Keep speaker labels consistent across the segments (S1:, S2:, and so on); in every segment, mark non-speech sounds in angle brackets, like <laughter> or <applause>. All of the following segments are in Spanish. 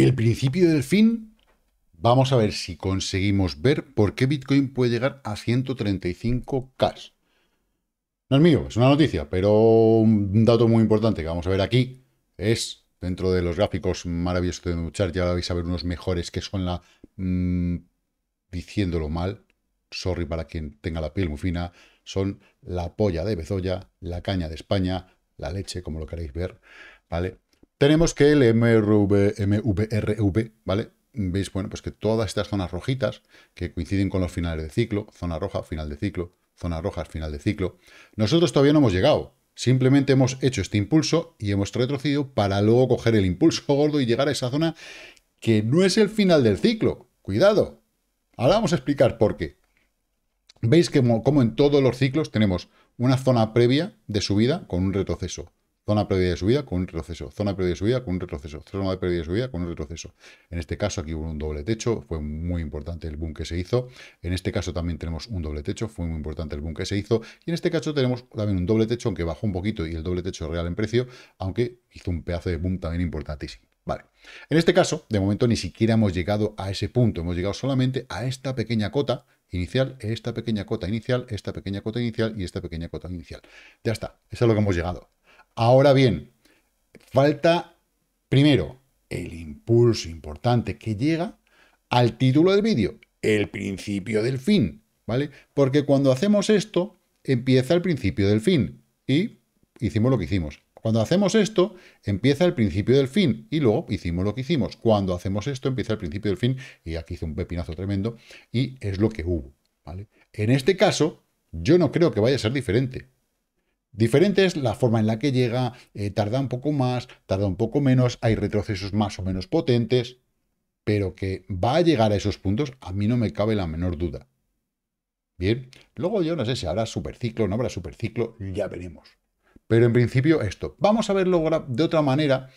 S1: El principio del fin, vamos a ver si conseguimos ver por qué Bitcoin puede llegar a 135K. No es mío, es una noticia, pero un dato muy importante que vamos a ver aquí es, dentro de los gráficos maravillosos de luchar ya vais a ver unos mejores que son la... Mm, diciéndolo mal, sorry para quien tenga la piel muy fina, son la polla de Bezoya, la caña de España, la leche, como lo queréis ver, ¿vale? Tenemos que el MRV, MVRV, ¿vale? Veis, bueno, pues que todas estas zonas rojitas que coinciden con los finales de ciclo, zona roja, final de ciclo, zona roja, final de ciclo, nosotros todavía no hemos llegado. Simplemente hemos hecho este impulso y hemos retrocedido para luego coger el impulso <laughs> gordo y llegar a esa zona que no es el final del ciclo. Cuidado. Ahora vamos a explicar por qué. Veis que como en todos los ciclos tenemos una zona previa de subida con un retroceso Zona previa de subida con un retroceso. Zona previa de subida con un retroceso. Zona previa de subida con un retroceso. En este caso aquí hubo un doble techo. Fue muy importante el boom que se hizo. En este caso también tenemos un doble techo. Fue muy importante el boom que se hizo. Y en este caso tenemos también un doble techo, aunque bajó un poquito y el doble techo real en precio, aunque hizo un pedazo de boom también importantísimo. Vale. En este caso, de momento ni siquiera hemos llegado a ese punto. Hemos llegado solamente a esta pequeña cota inicial, esta pequeña cota inicial, esta pequeña cota inicial y esta pequeña cota inicial. Ya está. Eso es lo que hemos llegado. Ahora bien, falta primero el impulso importante que llega al título del vídeo, el principio del fin, ¿vale? Porque cuando hacemos esto, empieza el principio del fin y hicimos lo que hicimos. Cuando hacemos esto, empieza el principio del fin y luego hicimos lo que hicimos. Cuando hacemos esto, empieza el principio del fin y aquí hice un pepinazo tremendo y es lo que hubo, ¿vale? En este caso, yo no creo que vaya a ser diferente. Diferente es la forma en la que llega, eh, tarda un poco más, tarda un poco menos, hay retrocesos más o menos potentes, pero que va a llegar a esos puntos, a mí no me cabe la menor duda. Bien, luego yo no sé si habrá superciclo o no habrá superciclo, ya veremos. Pero en principio esto. Vamos a verlo de otra manera,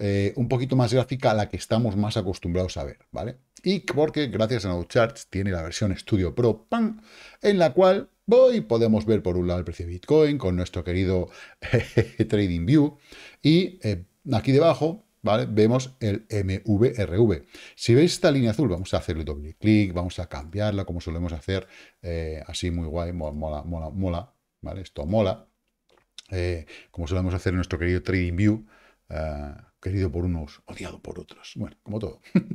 S1: eh, un poquito más gráfica a la que estamos más acostumbrados a ver, ¿vale? Y porque gracias a NoteCharts tiene la versión Studio Pro ¡pam! en la cual voy, podemos ver por un lado el precio de Bitcoin con nuestro querido eh, <laughs> TradingView y eh, aquí debajo ¿vale? vemos el MVRV. Si veis esta línea azul, vamos a hacerle doble clic, vamos a cambiarla como solemos hacer, así muy guay, mola, mola, mola, ¿vale? Esto mola, como solemos hacer en nuestro querido TradingView, View querido por unos, odiado por otros. Bueno, como todo. <laughs>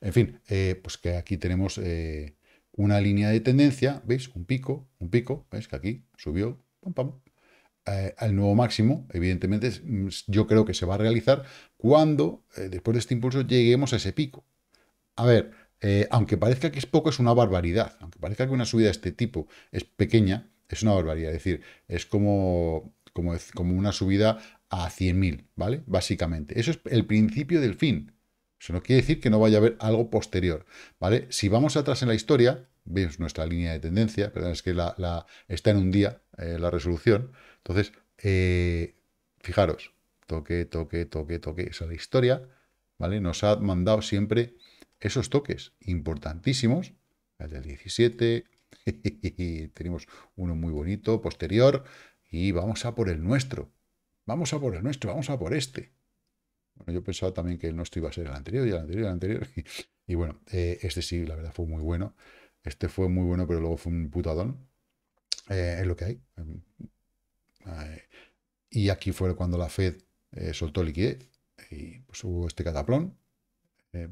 S1: en fin, eh, pues que aquí tenemos eh, una línea de tendencia, ¿veis? Un pico, un pico, ¿veis? Que aquí subió, pam, pam. Eh, al nuevo máximo, evidentemente, mm, yo creo que se va a realizar cuando, después de este impulso, lleguemos a ese pico. A ver, aunque parezca que es poco, es una barbaridad. Aunque parezca que una subida de este tipo es pequeña, es una barbaridad. Es decir, es como, como, una subida a 100.000, ¿vale? Básicamente. Eso es el principio del fin. Eso no quiere decir que no vaya a haber algo posterior, ¿vale? Si vamos atrás en la historia, vemos nuestra línea de tendencia, perdón, es que la, está en un día eh, la resolución. Entonces, eh, fijaros, toque, toque, toque, toque. esa la historia, ¿vale? Nos ha mandado siempre esos toques importantísimos. El del 17, <laughs> tenemos uno muy bonito, posterior, y vamos a por el nuestro. Vamos a por el nuestro, vamos a por este. Bueno, yo pensaba también que el nuestro iba a ser el anterior, y el anterior, y el anterior. <laughs> Y, bueno, eh, este sí, la verdad, fue muy bueno. Este fue muy bueno, pero luego fue un putadón. Eh, es lo que hay. Eh, y aquí fue cuando la Fed soltó liquidez. Y pues hubo este cataplón.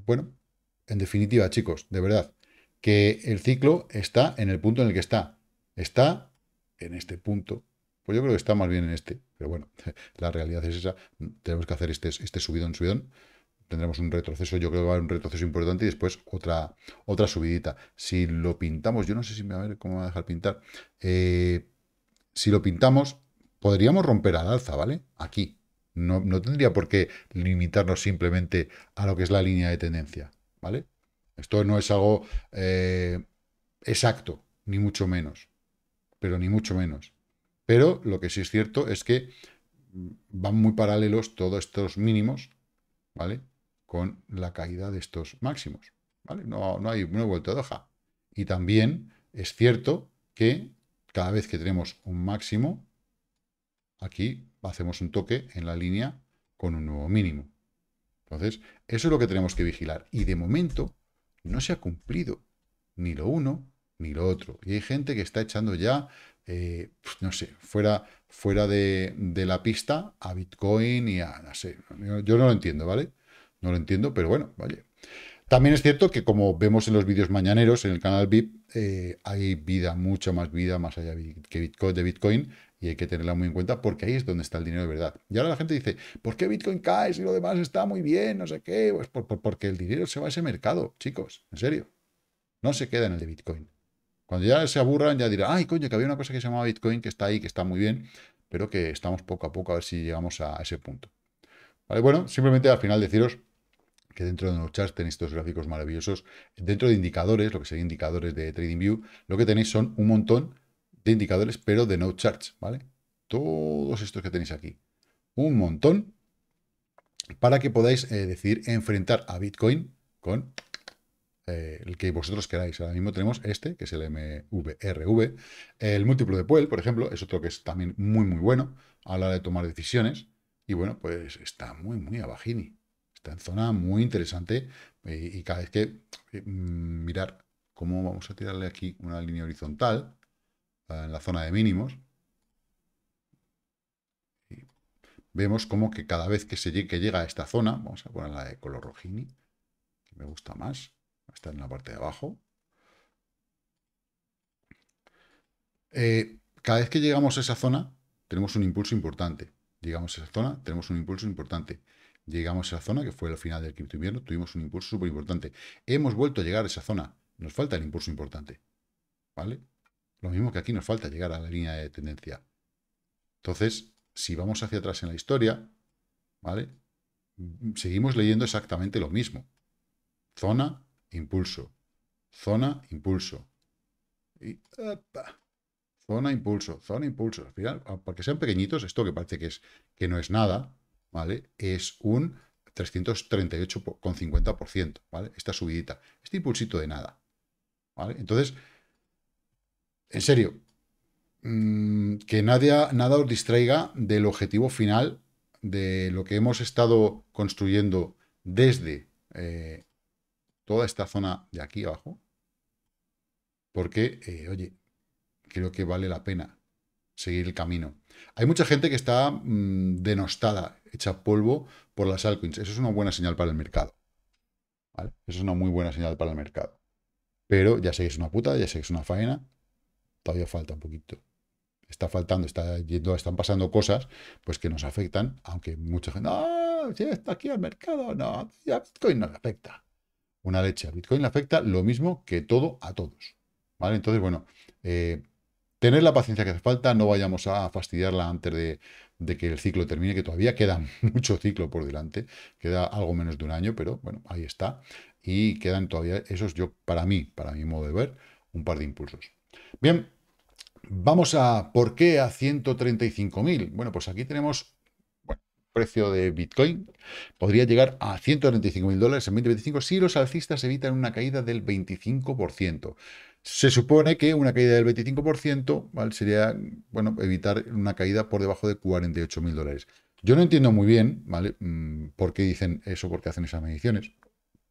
S1: bueno, en definitiva, chicos, de verdad, que el ciclo está en el punto en el que está. Está en este punto. Pues yo creo que está más bien en este. Pero bueno, <laughs> la realidad es esa. Tenemos que hacer este, este subidón, subidón. Tendremos un retroceso, yo creo que va a haber un retroceso importante y después otra, otra subidita. Si lo pintamos, yo no sé si me va a ver cómo me va a dejar pintar. Eh, si lo pintamos, podríamos romper al alza, ¿vale? Aquí. No, tendría por qué limitarnos simplemente a lo que es la línea de tendencia, ¿vale? Esto no es algo eh, exacto, ni mucho menos, pero ni mucho menos. Pero lo que sí es cierto es que van muy paralelos todos estos mínimos, ¿vale? Con la caída de estos máximos, ¿vale? No, no hay, un nuevo vuelta de hoja. Y también es cierto que cada vez que tenemos un máximo, aquí hacemos un toque en la línea con un nuevo mínimo. Entonces, eso es lo que tenemos que vigilar. Y de momento no se ha cumplido ni lo uno ni lo otro. Y hay gente que está echando ya eh, pues no sé, fuera, fuera de, la pista a Bitcoin y a, no sé, yo, no lo entiendo, ¿vale? No lo entiendo, pero bueno, vale. También es cierto que como vemos en los vídeos mañaneros en el canal VIP, eh, hay vida, mucha más vida más allá que Bitcoin, de Bitcoin y hay que tenerla muy en cuenta porque ahí es donde está el dinero de verdad. Y ahora la gente dice, ¿por qué Bitcoin cae si lo demás está muy bien? No sé qué. Pues porque el dinero se va a ese mercado, chicos, en serio. No se queda en el de Bitcoin. Cuando ya se aburran, ya dirán, ay, coño, que había una cosa que se llamaba Bitcoin, que está ahí, que está muy bien, pero que estamos poco a poco a ver si llegamos a ese punto. ¿Vale? Bueno, simplemente al final deciros que dentro de los charts tenéis estos gráficos maravillosos. Dentro de indicadores, lo que serían indicadores de TradingView, lo que tenéis son un montón de indicadores, pero de no charts, ¿vale? Todos estos que tenéis aquí. Un montón para que podáis eh, decir, decidir enfrentar a Bitcoin con eh, el que vosotros queráis. Ahora mismo tenemos este, que es el MVRV. El múltiplo de Puel, por ejemplo, es otro que es también muy, muy bueno a la hora de tomar decisiones. Y bueno, pues está muy, muy abajini. Está en zona muy interesante eh, y, cada vez que eh, mm, mirar cómo vamos a tirarle aquí una línea horizontal en la zona de mínimos, vemos como que cada vez que se llega a esta zona, vamos a poner la de color rojini, que me gusta más, Está en la parte de abajo. Eh, cada vez que llegamos a esa zona, tenemos un impulso importante. Llegamos a esa zona, tenemos un impulso importante. Llegamos a esa zona, que fue el final del cripto invierno, tuvimos un impulso súper importante. Hemos vuelto a llegar a esa zona. Nos falta el impulso importante. ¿Vale? Lo mismo que aquí nos falta llegar a la línea de tendencia. Entonces, si vamos hacia atrás en la historia, ¿vale? Seguimos leyendo exactamente lo mismo. Zona, impulso. Zona, impulso. zona, impulso, zona, impulso. Al final, porque sean pequeñitos, esto que parece que, es, que no es nada, ¿vale? Es un 338,50%, ¿vale? Esta subidita, este impulsito de nada, ¿vale? Entonces, en serio, mm, que nada, nada os distraiga del objetivo final de lo que hemos estado construyendo desde eh, toda esta zona de aquí abajo, porque, eh, oye, creo que vale la pena seguir el camino. Hay mucha gente que está mm, denostada, hecha polvo por las altcoins. Eso es una buena señal para el mercado. Eso es una muy buena señal para el mercado. Pero ya sé que es una puta, ya sé que es una faena. Todavía falta un poquito. Está faltando, están pasando cosas pues que nos afectan, aunque mucha gente, no, ah, si está aquí al mercado, no, ya Bitcoin no le afecta una leche. A Bitcoin le afecta lo mismo que todo a todos. ¿Vale? Entonces, bueno, eh, tener la paciencia que hace falta, no vayamos a fastidiarla antes de, de, que el ciclo termine, que todavía queda <laughs> mucho ciclo por delante, queda algo menos de un año, pero bueno, ahí está. Y quedan todavía esos, yo, para mí, para mi modo de ver, un par de impulsos. Bien, vamos a por qué a 135.000. Bueno, pues aquí tenemos precio de Bitcoin podría llegar a 135.000 dólares en 2025 si los alcistas evitan una caída del 25%. Se supone que una caída del 25% sería bueno, evitar una caída por debajo de 48.000 dólares. Yo no entiendo muy bien ¿vale? Mm, por qué dicen eso, por qué hacen esas mediciones.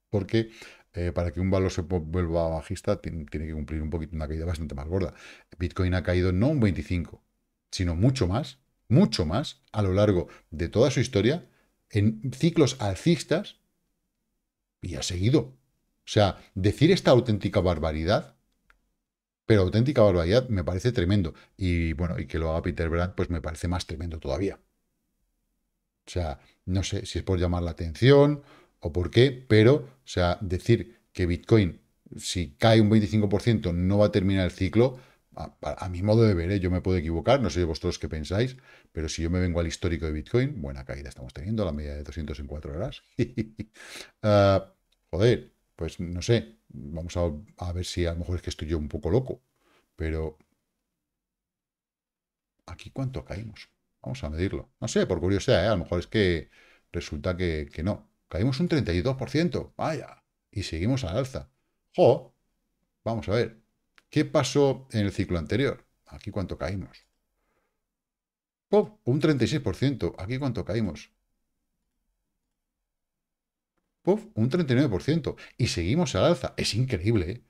S1: Porque eh, para que un valor se vuelva bajista tiene que cumplir un poquito una caída bastante más gorda. Bitcoin ha caído no un 25, sino mucho más, mucho más a lo largo de toda su historia, en ciclos alcistas, y ha seguido. O sea, decir esta auténtica barbaridad, pero auténtica barbaridad me parece tremendo. Y bueno, y que lo haga Peter Brandt, pues me parece más tremendo todavía. O sea, no sé si es por llamar la atención o por qué, pero, o sea, decir que Bitcoin, si cae un 25%, no va a terminar el ciclo, a, mi modo de ver, ¿eh? yo me puedo equivocar, no sé vosotros qué pensáis, pero si yo me vengo al histórico de Bitcoin, buena caída estamos teniendo, la media de 200 en 4 horas. <laughs> Ah, joder, pues no sé, vamos a, ver si a lo mejor es que estoy yo un poco loco, pero ¿aquí cuánto caímos? Vamos a medirlo. No sé, por curiosidad, ¿eh? a lo mejor es que resulta que, que no. Caímos un 32%, vaya, y seguimos al alza. ¡Jo! Vamos a ver, ¿Qué pasó en el ciclo anterior? ¿Aquí cuánto caímos? pop un 36%. ¿Aquí cuánto caímos? pop un 39%. Y seguimos al alza. Es increíble. ¿eh?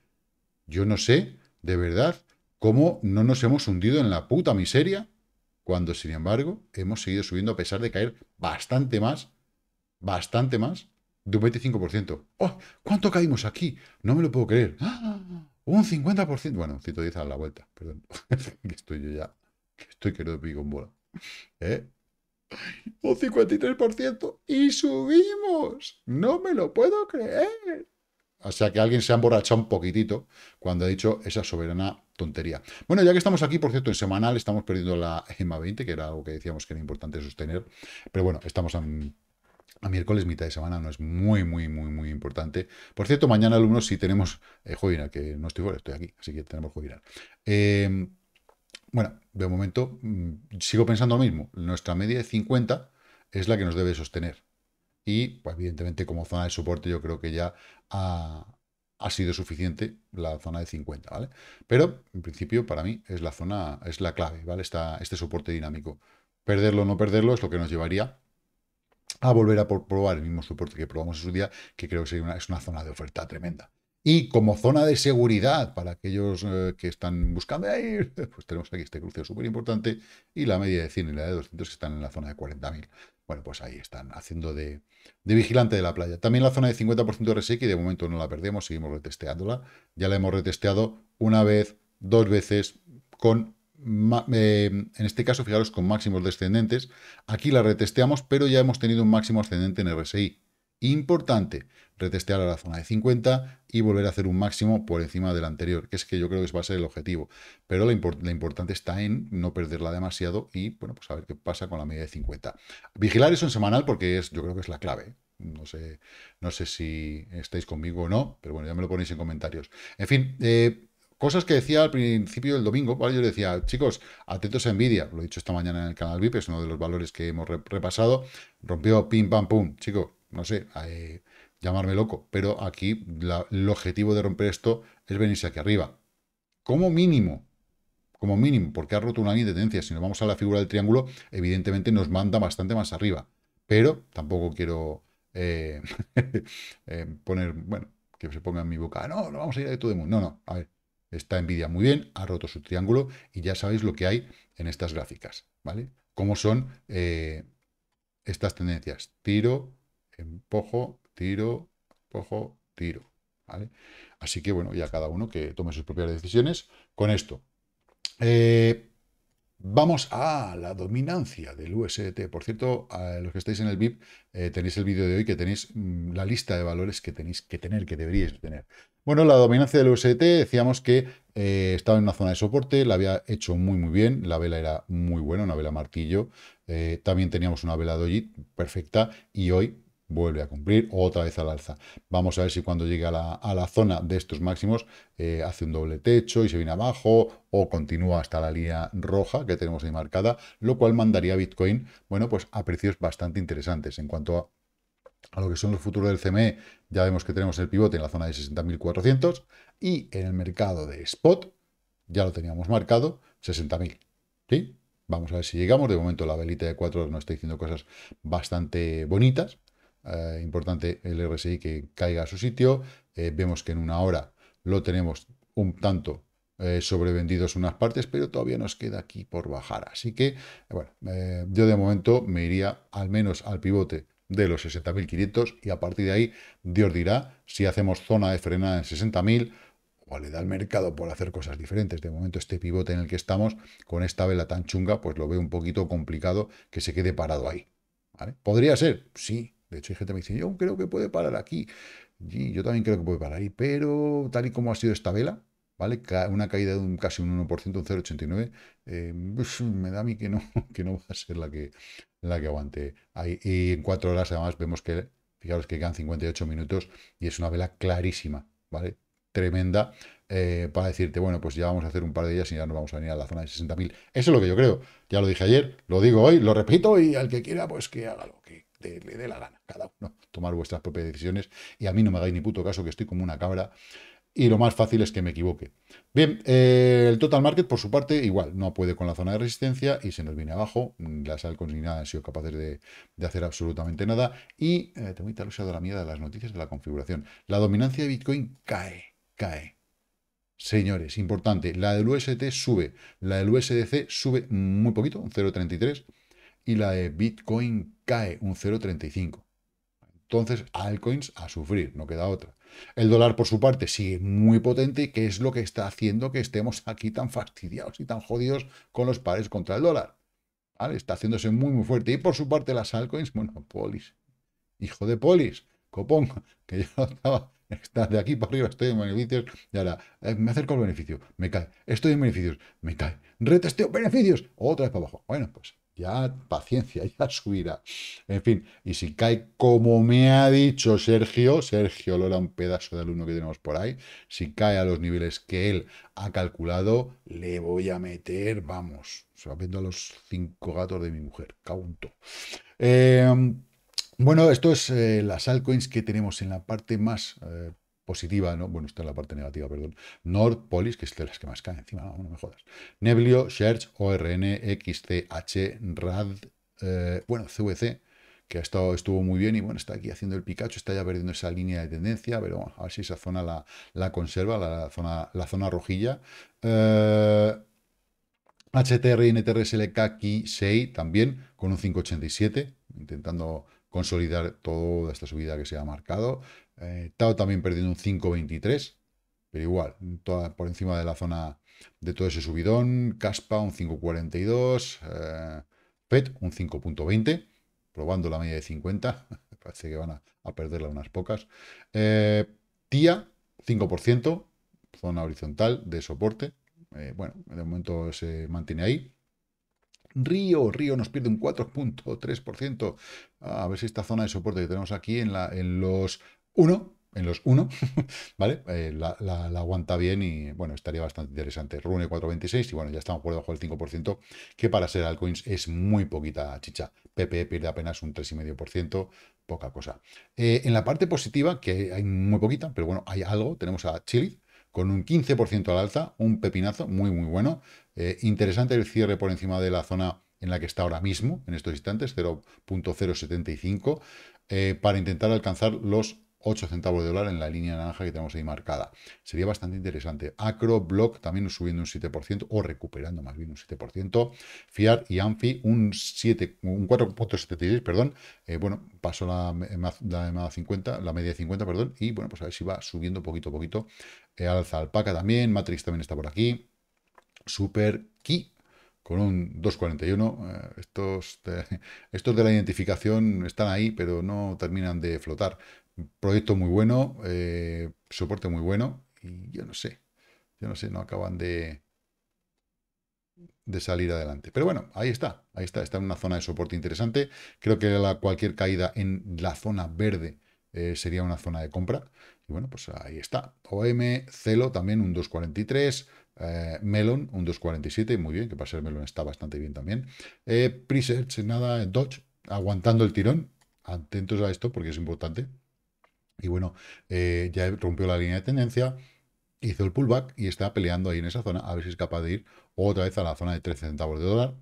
S1: Yo no sé, de verdad, cómo no nos hemos hundido en la puta miseria cuando, sin embargo, hemos seguido subiendo a pesar de caer bastante más, bastante más, de un 25%. ¡Oh! ¿Cuánto caímos aquí? No me lo puedo creer. ¡Ah! Un 50%. Bueno, 110 a la vuelta, perdón. <laughs> que estoy yo ya. estoy que pico en bola. ¿eh? Un 53% y subimos. No me lo puedo creer. O sea que alguien se ha emborrachado un poquitito cuando ha dicho esa soberana tontería. Bueno, ya que estamos aquí, por cierto, en semanal estamos perdiendo la EMA 20, que era algo que decíamos que era importante sostener. Pero bueno, estamos en a miércoles, mitad de semana, no es muy, muy, muy, muy importante. Por cierto, mañana, alumnos, si tenemos eh, que no estoy fuera, estoy aquí, así que tenemos Jovinar. Em, bueno, de momento mm, sigo pensando lo mismo. Nuestra media de 50 es la que nos debe sostener. Y, pues, evidentemente, como zona de soporte, yo creo que ya ha, sido suficiente la zona de 50, ¿vale? Pero, en principio, para mí es la zona, es la clave, ¿vale? está este soporte dinámico. Perderlo o no perderlo es lo que nos llevaría a volver a probar el mismo soporte que probamos en su día, que creo que una, es una zona de oferta tremenda. Y como zona de seguridad para aquellos eh, que están buscando ir, <laughs> pues tenemos aquí este cruce súper importante y la media de 100 y la de 200 están en la zona de 40.000. Bueno, pues ahí están haciendo de, vigilante de la playa. También la zona de 50% de que de momento no la perdemos, seguimos retesteándola. Ya la hemos retesteado una vez, dos veces, con Em, en este caso, fijaros, con máximos descendentes. Aquí la retesteamos, pero ya hemos tenido un máximo ascendente en RSI. Importante, retestear a la zona de 50 y volver a hacer un máximo por encima del anterior, que es que yo creo que va a ser el objetivo. Pero lo, importante está en no perderla demasiado y, bueno, pues a ver qué pasa con la media de 50. Vigilar eso en semanal porque es, yo creo que es la clave. ¿eh? No sé, no sé si estáis conmigo o no, pero bueno, ya me lo ponéis en comentarios. En fin, eh, Cosas que decía al principio del domingo, ¿vale? Yo le decía, chicos, atentos a envidia. lo he dicho esta mañana en el canal VIP, es uno de los valores que hemos repasado, rompió pim, pam, pum, chicos, no sé, eh, llamarme loco, pero aquí el objetivo de romper esto es venirse aquí arriba. Como mínimo, como mínimo, porque ha roto una línea de tendencia, si nos vamos a la figura del triángulo, evidentemente nos manda bastante más arriba, pero tampoco quiero eh, <laughs> eh, poner, bueno, que se ponga en mi boca, no, no vamos a ir a todo el mundo, no, no, a ver, Está envidia muy bien, ha roto su triángulo y ya sabéis lo que hay en estas gráficas, ¿vale? Cómo son eh, estas tendencias. Tiro, empujo, tiro, empujo, tiro, ¿vale? Así que, bueno, ya cada uno que tome sus propias decisiones con esto. Eh, Vamos a la dominancia del USDT. Por cierto, los que estáis en el VIP, eh, tenéis el vídeo de hoy que tenéis mm, la lista de valores que tenéis que tener, que deberíais tener. Bueno, la dominancia del USDT decíamos que eh, estaba en una zona de soporte, la había hecho muy muy bien, la vela era muy buena, una vela martillo. Eh, también teníamos una vela doji perfecta y hoy vuelve a cumplir, otra vez al alza. Vamos a ver si cuando llegue a la, zona de estos máximos eh, hace un doble techo y se viene abajo o continúa hasta la línea roja que tenemos ahí marcada, lo cual mandaría Bitcoin, bueno, pues a precios bastante interesantes. En cuanto a, lo que son los futuros del CME, ya vemos que tenemos el pivote en la zona de 60.400 y en el mercado de spot, ya lo teníamos marcado, 60.000. ¿Sí? Vamos a ver si llegamos. De momento la velita de 4 nos está diciendo cosas bastante bonitas. Eh, importante el RSI que caiga a su sitio. Eh, vemos que en una hora lo tenemos un tanto eh, sobrevendidos unas partes, pero todavía nos queda aquí por bajar. Así que, bueno, yo de momento me iría al menos al pivote de los 60.500 y a partir de ahí Dios dirá si hacemos zona de frenada en 60.000 o le da al mercado por hacer cosas diferentes. De momento este pivote en el que estamos con esta vela tan chunga, pues lo veo un poquito complicado que se quede parado ahí. ¿Vale? ¿Podría ser? Sí, de hecho, hay gente que me dice, yo creo que puede parar aquí. Y yo también creo que puede parar ahí, pero tal y como ha sido esta vela, ¿vale? Una caída de un, casi un 1%, un 0,89, eh, pues, me da a mí que no, <laughs> que no va a ser la que, la que aguante. Ahí, y en cuatro horas además vemos que, fijaros que quedan 58 minutos y es una vela clarísima, ¿vale? Tremenda eh, para decirte, bueno, pues ya vamos a hacer un par de días y ya nos vamos a venir a la zona de 60.000. Eso es lo que yo creo. Ya lo dije ayer, lo digo hoy, lo repito y al que quiera, pues que haga lo que, le dé la gana, cada uno, tomar vuestras propias decisiones y a mí no me hagáis ni puto caso que estoy como una cámara. y lo más fácil es que me equivoque. Bien, eh, el total market por su parte igual, no puede con la zona de resistencia y se nos viene abajo, las altcoins ni nada han sido capaces de, hacer absolutamente nada y eh, tengo de la mierda de las noticias de la configuración. La dominancia de Bitcoin cae, cae. Señores, importante, la del UST sube, la del USDC sube muy poquito, 0.33 y la de Bitcoin cae un 0,35. Entonces, altcoins a sufrir, no queda otra. El dólar, por su parte, sigue muy potente, que es lo que está haciendo que estemos aquí tan fastidiados y tan jodidos con los pares contra el dólar. Está haciéndose muy, muy fuerte. Y por su parte, las altcoins, bueno, Polis. Hijo de Polis, Copón, <laughs> que ya estaba, está de aquí para arriba, estoy en beneficios, y ahora eh, me acerco al beneficio, me cae, estoy en beneficios, me cae, retesteo beneficios, otra vez para abajo. Bueno, pues ya, paciencia, <laughs> ya subirá. En fin, y si cae, como me ha dicho Sergio, Sergio Lola, un pedazo de alumno que tenemos por ahí, si cae a los niveles que él ha calculado, le voy a meter, vamos, se va viendo a los cinco gatos de mi mujer, caunto. Em, bueno, esto es eh, las altcoins que tenemos en la parte más eh, positiva, ¿no? bueno, está en la parte negativa, perdón, Nord, que es de las que más caen encima, no, me jodas, Neblio, Search, ORN, XCH, RAD, eh, bueno, CVC, que ha estado, estuvo muy bien y bueno, está aquí haciendo el Pikachu, está ya perdiendo esa línea de tendencia, pero a ver si esa zona la, la conserva, la zona, la zona rojilla. Eh, HTR NTR, 6 también con un 5.87, intentando consolidar toda esta subida que se ha marcado. Eh, Tao también perdiendo un 5.23, pero igual, por encima de la zona de todo ese subidón. Caspa un 5.42, PET eh, un 5.20, probando la media de 50. <laughs> Parece que van a, perderla unas pocas. Eh, Tía, 5%, zona horizontal de soporte. bueno, de momento se mantiene ahí. Río, Río nos pierde un 4.3%. A ver si esta zona de soporte que tenemos aquí en, la, en los 1, en los 1, <laughs> ¿vale? Eh, la, aguanta bien y, bueno, estaría bastante interesante. Rune 4.26 y, bueno, ya estamos por debajo del 5%, que para ser altcoins es muy poquita chicha. ppe pierde apenas un 3,5%, poca cosa. Eh, en la parte positiva, que hay muy poquita, pero bueno, hay algo, tenemos a Chile con un 15% al alza, un pepinazo muy, muy bueno. Eh, interesante el cierre por encima de la zona en la que está ahora mismo, en estos instantes, 0.075, para intentar alcanzar los 8 centavos de dólar en la línea naranja que tenemos ahí marcada. Sería bastante interesante. Acro, Block también subiendo un 7% o recuperando más bien un 7%. Fiat y Anfi un, 7, un 4.76, perdón. Eh, bueno, pasó la, la, 50, la media de 50, perdón. Y bueno, pues a ver si va subiendo poquito a poquito. Eh, alza Alpaca también, Matrix también está por aquí. Super Key con un 241. Eh, estos, <laughs> estos de la identificación están ahí, pero no terminan de flotar. Proyecto muy bueno, eh, soporte muy bueno, y yo no sé, yo no sé, no acaban de, de salir adelante. Pero bueno, ahí está, ahí está, está en una zona de soporte interesante. Creo que la, cualquier caída en la zona verde eh, sería una zona de compra. Y bueno, pues ahí está. OM, Celo también un 243. Eh, Melon, un 2.47, muy bien, que para ser Melon está bastante bien también. Eh, Presearch, nada, Dodge, aguantando el tirón. Atentos a esto porque es importante. Y bueno, eh, ya rompió la línea de tendencia, hizo el pullback y está peleando ahí en esa zona, a ver si es capaz de ir otra vez a la zona de 13 centavos de dólar.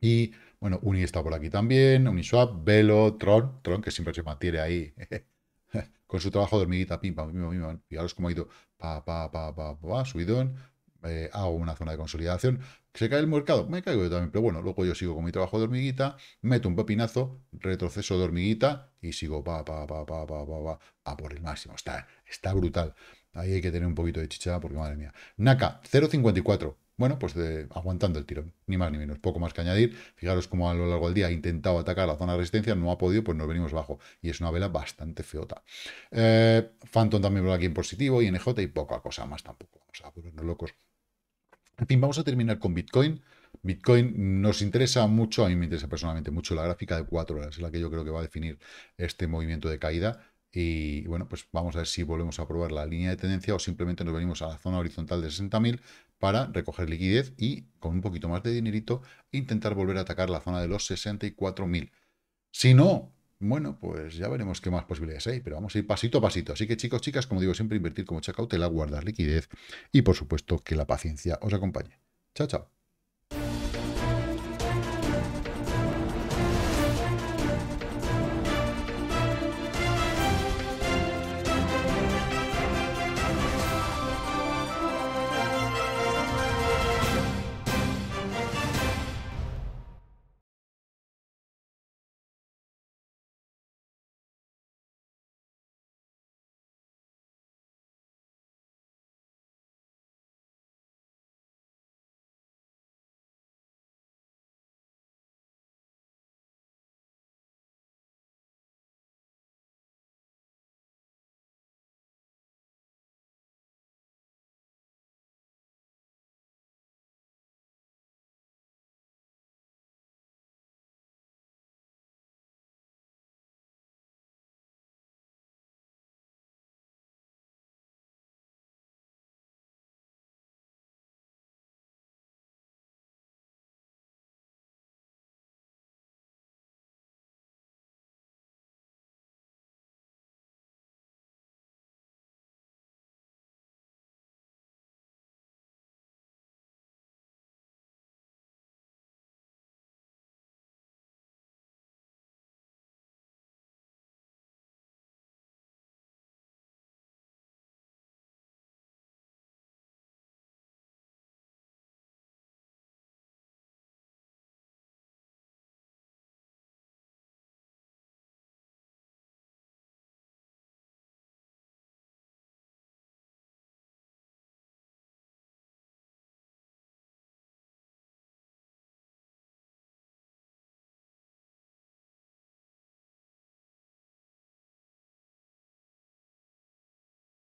S1: Y bueno, Uni está por aquí también, Uniswap, Velo, Tron, Tron que siempre se mantiene ahí <laughs> con su trabajo de hormiguita, pim, pam, pim, pam, pam. Fijaros cómo ha ido, pa, pa, pa, pa, pa, subidón, eh, hago una zona de consolidación. ¿Se cae el mercado? Me caigo yo también, pero bueno, luego yo sigo con mi trabajo de hormiguita, meto un pepinazo, retroceso de hormiguita y sigo pa, pa, pa, pa, pa, pa, pa, a por el máximo. Está, está brutal. Ahí hay que tener un poquito de chicha porque madre mía. Naka, 0.54. Bueno, pues aguantando el tirón, ni más ni menos, poco más que añadir. Fijaros cómo a lo largo del día ha intentado atacar la zona de resistencia, no ha podido, pues nos venimos bajo. Y es una vela bastante feota. Eh, Phantom también por aquí en positivo, y NJ y poca cosa más tampoco. Vamos a ponernos locos. En fin, vamos a terminar con Bitcoin. Bitcoin nos interesa mucho, a mí me interesa personalmente mucho la gráfica de 4 horas, es la que yo creo que va a definir este movimiento de caída. Y bueno, pues vamos a ver si volvemos a probar la línea de tendencia o simplemente nos venimos a la zona horizontal de 60.000 para recoger liquidez y con un poquito más de dinerito intentar volver a atacar la zona de los 64.000. Si no, bueno, pues ya veremos qué más posibilidades hay, pero vamos a ir pasito a pasito. Así que chicos, chicas, como digo, siempre invertir como mucha cautela, guardar liquidez y por supuesto que la paciencia os acompañe. Chao, chao.